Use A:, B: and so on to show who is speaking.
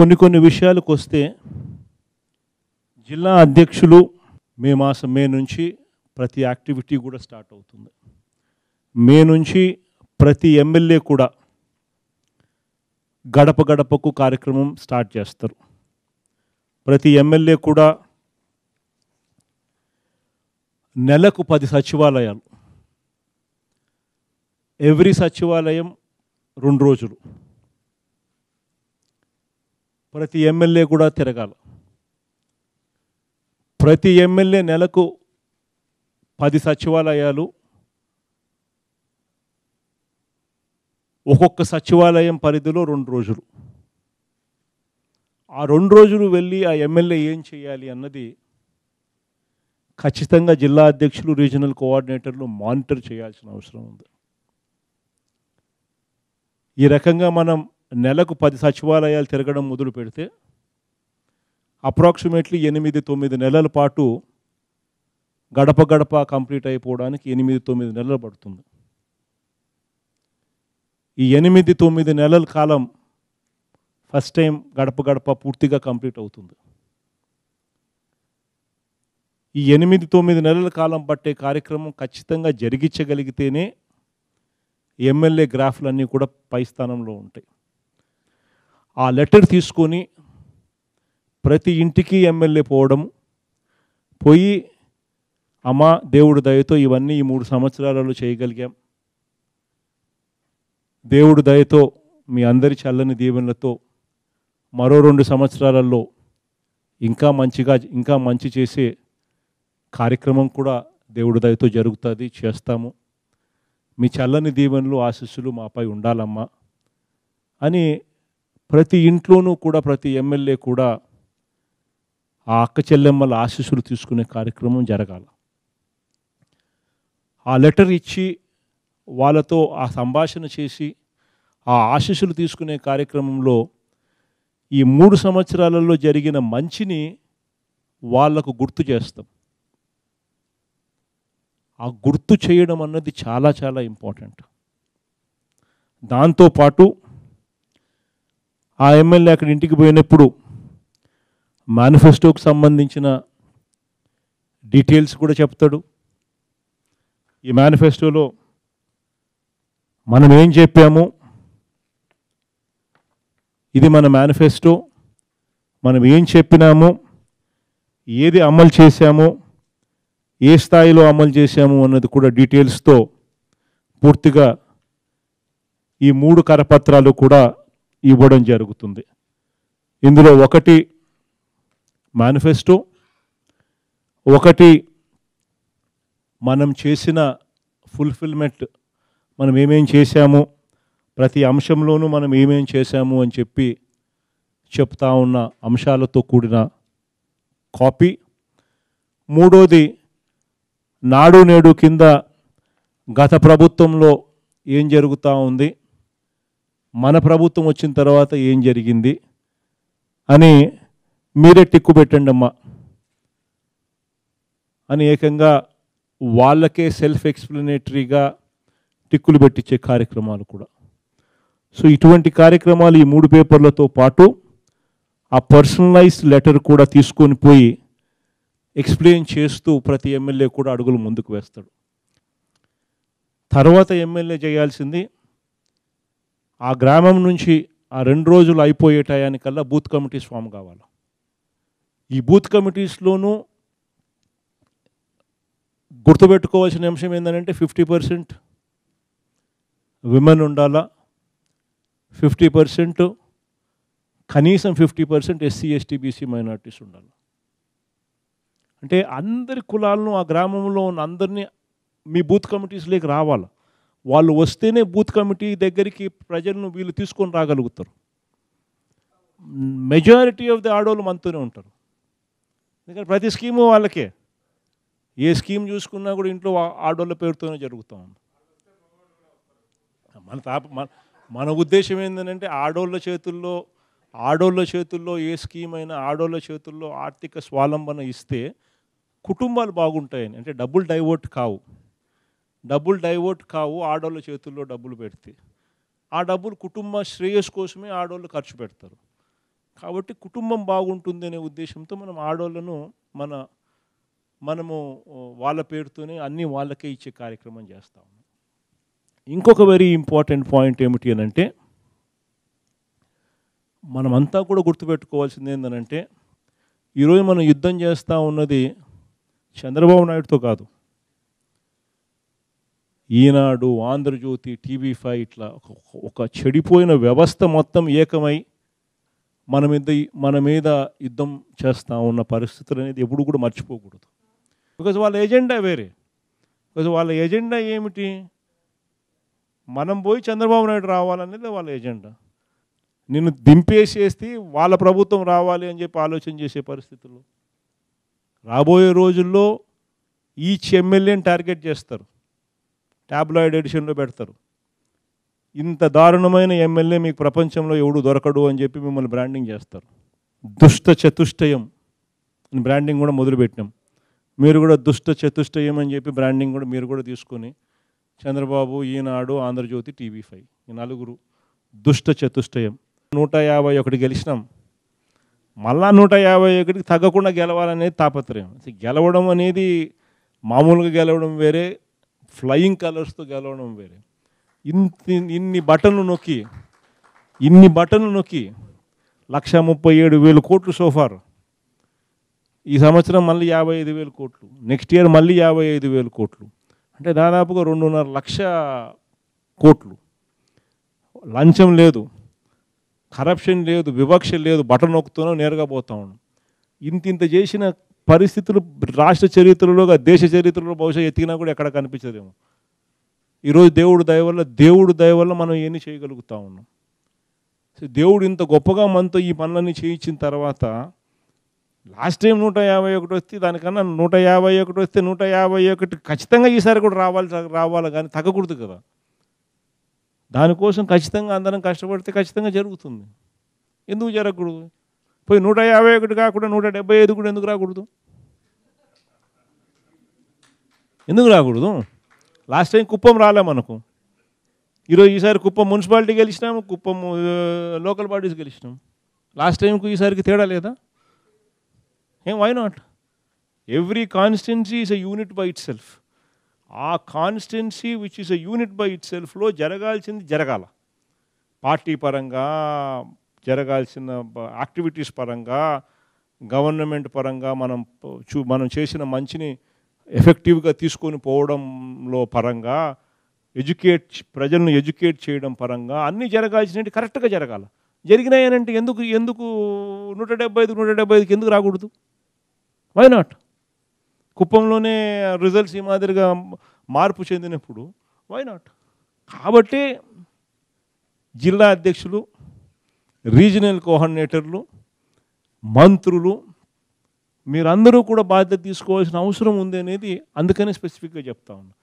A: కొన్ని కొన్ని విషయాలకు వస్తే జిల్లా అధ్యక్షులు మే మాసం మే నుంచి ప్రతి యాక్టివిటీ కూడా స్టార్ట్ అవుతుంది మే నుంచి ప్రతి ఎమ్మెల్యే కూడా గడప గడపకు కార్యక్రమం స్టార్ట్ చేస్తారు ప్రతి ఎమ్మెల్యే కూడా నెలకు పది సచివాలయాలు ఎవ్రీ సచివాలయం రెండు రోజులు ప్రతి ఎమ్మెల్యే కూడా తిరగాలి ప్రతి ఎమ్మెల్యే నెలకు పది సచివాలయాలు ఒక్కొక్క సచివాలయం పరిధిలో రెండు రోజులు ఆ రెండు రోజులు వెళ్ళి ఆ ఎమ్మెల్యే ఏం చేయాలి అన్నది ఖచ్చితంగా జిల్లా అధ్యక్షులు రీజనల్ కోఆర్డినేటర్లు మానిటర్ చేయాల్సిన అవసరం ఉంది ఈ రకంగా మనం నెలకు పది సచివాలయాలు తిరగడం మొదలు పెడితే అప్రాక్సిమేట్లీ ఎనిమిది తొమ్మిది నెలల పాటు గడప గడప కంప్లీట్ అయిపోవడానికి ఎనిమిది తొమ్మిది నెలలు పడుతుంది ఈ ఎనిమిది తొమ్మిది నెలల కాలం ఫస్ట్ టైం గడప గడప పూర్తిగా కంప్లీట్ అవుతుంది ఈ ఎనిమిది తొమ్మిది నెలల కాలం పట్టే కార్యక్రమం ఖచ్చితంగా జరిగించగలిగితేనే ఎమ్మెల్యే గ్రాఫ్లన్నీ కూడా పై స్థానంలో ఉంటాయి ఆ లెటర్ తీసుకొని ప్రతి ఇంటికి ఎమ్మెల్యే పోవడం పోయి అమ్మ దేవుడి దయతో ఇవన్నీ ఈ మూడు సంవత్సరాలలో చేయగలిగాం దేవుడి దయతో మీ అందరి చల్లని దీవెనలతో మరో రెండు సంవత్సరాలలో ఇంకా మంచిగా ఇంకా మంచి చేసే కార్యక్రమం కూడా దేవుడి దయతో జరుగుతుంది చేస్తాము మీ చల్లని దీవెనలు ఆశస్సులు మాపై ఉండాలమ్మా అని ప్రతి ఇంట్లోనూ కూడా ప్రతి ఎమ్మెల్యే కూడా ఆ అక్క చెల్లెమ్మల ఆశీస్సులు తీసుకునే కార్యక్రమం జరగాల ఆ లెటర్ ఇచ్చి వాళ్ళతో ఆ సంభాషణ చేసి ఆ ఆశీస్సులు తీసుకునే కార్యక్రమంలో ఈ మూడు సంవత్సరాలలో జరిగిన మంచిని వాళ్లకు గుర్తు చేస్తాం ఆ గుర్తు చేయడం అన్నది చాలా చాలా ఇంపార్టెంట్ దాంతోపాటు ఆ ఎమ్మెల్యే అక్కడ ఇంటికి పోయినప్పుడు మేనిఫెస్టోకు సంబంధించిన డీటెయిల్స్ కూడా చెప్తాడు ఈ మేనిఫెస్టోలో మనం ఏం చెప్పాము ఇది మన మేనిఫెస్టో మనం ఏం చెప్పినాము ఏది అమలు చేశాము ఏ స్థాయిలో అమలు చేశాము అన్నది కూడా డీటెయిల్స్తో పూర్తిగా ఈ మూడు కరపత్రాలు కూడా ఇవ్వడం జరుగుతుంది ఇందులో ఒకటి మేనిఫెస్టో ఒకటి మనం చేసిన ఫుల్ఫిల్మెంట్ మనం ఏమేం చేశాము ప్రతి అంశంలోనూ మనం ఏమేం చేశాము అని చెప్పి చెప్తా ఉన్న అంశాలతో కూడిన కాపీ మూడోది నాడు నేడు కింద గత ప్రభుత్వంలో ఏం జరుగుతూ ఉంది మన ప్రభుత్వం వచ్చిన తర్వాత ఏం జరిగింది అని మీరే టిక్కు పెట్టండి అమ్మా అని ఏకంగా వాళ్ళకే సెల్ఫ్ ఎక్స్ప్లెనేటరీగా టిక్కులు పెట్టించే కార్యక్రమాలు కూడా సో ఇటువంటి కార్యక్రమాలు ఈ మూడు పేపర్లతో పాటు ఆ పర్సనలైజ్డ్ లెటర్ కూడా తీసుకొని పోయి ఎక్స్ప్లెయిన్ చేస్తూ ప్రతి ఎమ్మెల్యే కూడా అడుగులు ముందుకు వేస్తాడు తర్వాత ఎమ్మెల్యే చేయాల్సింది ఆ గ్రామం నుంచి ఆ రెండు రోజులు అయిపోయే టయానికల్లా బూత్ కమిటీస్ ఫామ్ కావాలి ఈ బూత్ కమిటీస్లోనూ గుర్తుపెట్టుకోవాల్సిన అంశం ఏంటంటే ఫిఫ్టీ పర్సెంట్ విమెన్ ఉండాలా ఫిఫ్టీ పర్సెంట్ కనీసం fifty percent SC ST BC minorities ఉండాలి అంటే అందరి కులాలను ఆ గ్రామంలో ఉన్న అందరినీ మీ బూత్ కమిటీస్లోకి రావాలి వాళ్ళు వస్తేనే బూత్ కమిటీ దగ్గరికి ప్రజలను వీళ్ళు తీసుకొని రాగలుగుతారు మెజారిటీ ఆఫ్ ది ఆడవాళ్ళు మనతోనే ఉంటారు ఎందుకంటే ప్రతి స్కీము వాళ్ళకే ఏ స్కీమ్ చూసుకున్నా కూడా ఇంట్లో ఆడవాళ్ళ పేరుతోనే జరుగుతూ ఉంది మన తాప మన మన ఉద్దేశం ఏంటంటే ఆడోళ్ళ చేతుల్లో ఆడోళ్ళ చేతుల్లో ఏ స్కీమ్ అయినా ఆడోళ్ళ చేతుల్లో ఆర్థిక స్వాలంబన ఇస్తే కుటుంబాలు బాగుంటాయని అంటే డబ్బులు డైవర్ట్ కావు డబ్బులు డైవర్ట్ కావు ఆడవాళ్ళ చేతుల్లో డబ్బులు పెడితే ఆ డబ్బులు కుటుంబ శ్రేయస్ కోసమే ఆడవాళ్ళు ఖర్చు పెడతారు కాబట్టి కుటుంబం బాగుంటుంది అనే ఉద్దేశంతో మనం ఆడవాళ్ళను మన మనము వాళ్ళ పేరుతోనే అన్నీ వాళ్ళకే ఇచ్చే కార్యక్రమం చేస్తాము ఇంకొక వెరీ ఇంపార్టెంట్ పాయింట్ ఏమిటి అని అంటే మనమంతా కూడా గుర్తుపెట్టుకోవాల్సింది ఏంటంటే ఈరోజు మనం యుద్ధం చేస్తూ ఉన్నది చంద్రబాబు నాయుడుతో కాదు ఈనాడు ఆంధ్రజ్యోతి టీవీ ఫైవ్ ఇట్లా ఒక చెడిపోయిన వ్యవస్థ మొత్తం ఏకమై మన మీద మన మీద యుద్ధం చేస్తూ ఉన్న పరిస్థితులు అనేది ఎప్పుడు కూడా మర్చిపోకూడదు బికాజ్ వాళ్ళ ఎజెండా వేరే బికాజ్ వాళ్ళ ఎజెండా ఏమిటి మనం పోయి చంద్రబాబు నాయుడు రావాలనేది వాళ్ళ ఎజెండా నిన్ను దింపేసేసి వాళ్ళ ప్రభుత్వం రావాలి అని చెప్పి ఆలోచన చేసే పరిస్థితుల్లో రాబోయే రోజుల్లో ఈ ఎమ్మెల్యేని టార్గెట్ చేస్తారు ట్యాబ్లాయిడ్ ఎడిషన్లో పెడతారు ఇంత దారుణమైన ఎమ్మెల్యే మీకు ప్రపంచంలో ఎవడు దొరకడు అని చెప్పి మిమ్మల్ని బ్రాండింగ్ చేస్తారు దుష్ట చతుష్టయం బ్రాండింగ్ కూడా మొదలుపెట్టినాం మీరు కూడా దుష్ట చతుష్టయం అని చెప్పి బ్రాండింగ్ కూడా మీరు కూడా తీసుకొని చంద్రబాబు ఈనాడు ఆంధ్రజ్యోతి టీవీ ఫైవ్ ఈ నలుగురు దుష్ట చతుష్టయం నూట యాభై ఒకటి గెలిచినాం మళ్ళా నూట యాభై ఒకటికి తగ్గకుండా గెలవాలనేది తాపత్రయం గెలవడం అనేది మామూలుగా గెలవడం వేరే ఫ్లయింగ్ కలర్స్తో గెలవడం వేరే ఇంత ఇన్ని బటన్లు నొక్కి ఇన్ని బటన్లు నొక్కి లక్ష ముప్పై ఏడు వేలు కోట్లు సోఫార్ ఈ సంవత్సరం మళ్ళీ యాభై ఐదు వేలు కోట్లు నెక్స్ట్ ఇయర్ మళ్ళీ యాభై ఐదు వేలు కోట్లు అంటే దాదాపుగా రెండున్నర లక్ష కోట్లు లంచం లేదు కరప్షన్ లేదు వివక్ష లేదు బటన్ నొక్కుతూనే నేరుగా పోతా ఉన్నాం ఇంత ఇంత చేసిన పరిస్థితులు రాష్ట్ర చరిత్రలో దేశ చరిత్రలో బహుశా ఎత్తికినా కూడా ఎక్కడ కనిపించదేమో ఈరోజు దేవుడు దయ వల్ల దేవుడు దయ వల్ల మనం ఏమి చేయగలుగుతా ఉన్నాం దేవుడు ఇంత గొప్పగా మనతో ఈ పనులన్నీ చేయించిన తర్వాత లాస్ట్ టైం నూట యాభై ఒకటి వస్తే దానికన్నా నూట యాభై ఒకటి వస్తే నూట యాభై ఒకటి ఖచ్చితంగా ఈసారి కూడా రావాలి రావాలి కానీ తగ్గకూడదు కదా దానికోసం ఖచ్చితంగా అందరం కష్టపడితే ఖచ్చితంగా జరుగుతుంది ఎందుకు జరగకూడదు పోయి నూట యాభై ఒకటి కాకుండా నూట డెబ్బై ఐదు కూడా ఎందుకు రాకూడదు ఎందుకు రాకూడదు లాస్ట్ టైం కుప్పం రాలే మనకు ఈరోజు ఈసారి కుప్పం మున్సిపాలిటీ గెలిచినాము కుప్పం లోకల్ బాడీస్ గెలిచినాము లాస్ట్ టైంకు ఈసారికి తేడా లేదా ఏం why not every constituency is a unit by itself ఆ constituency which is a unit by it సెల్ఫ్లో జరగాల్సింది జరగాల పార్టీ పరంగా జరగాల్సిన యాక్టివిటీస్ పరంగా గవర్నమెంట్ పరంగా మనం చూ మనం చేసిన మంచిని ఎఫెక్టివ్గా తీసుకొని పోవడంలో పరంగా ఎడ్యుకేట్ ప్రజలను ఎడ్యుకేట్ చేయడం పరంగా అన్నీ జరగాల్సినవి కరెక్ట్గా జరగాల జరిగినాయనంటే ఎందుకు ఎందుకు నూట డెబ్బై ఐదు నూట డెబ్బై ఐదుకి ఎందుకు రాకూడదు వై నాట్ కుప్పంలోనే రిజల్ట్స్ ఈ మాదిరిగా మార్పు చెందినప్పుడు వై నాట్ కాబట్టి జిల్లా అధ్యక్షులు రీజనల్ కోఆర్డినేటర్లు మంత్రులు మీరందరూ కూడా బాధ్యత తీసుకోవాల్సిన అవసరం ఉంది అనేది అందుకనే స్పెసిఫిక్గా చెప్తా ఉన్నా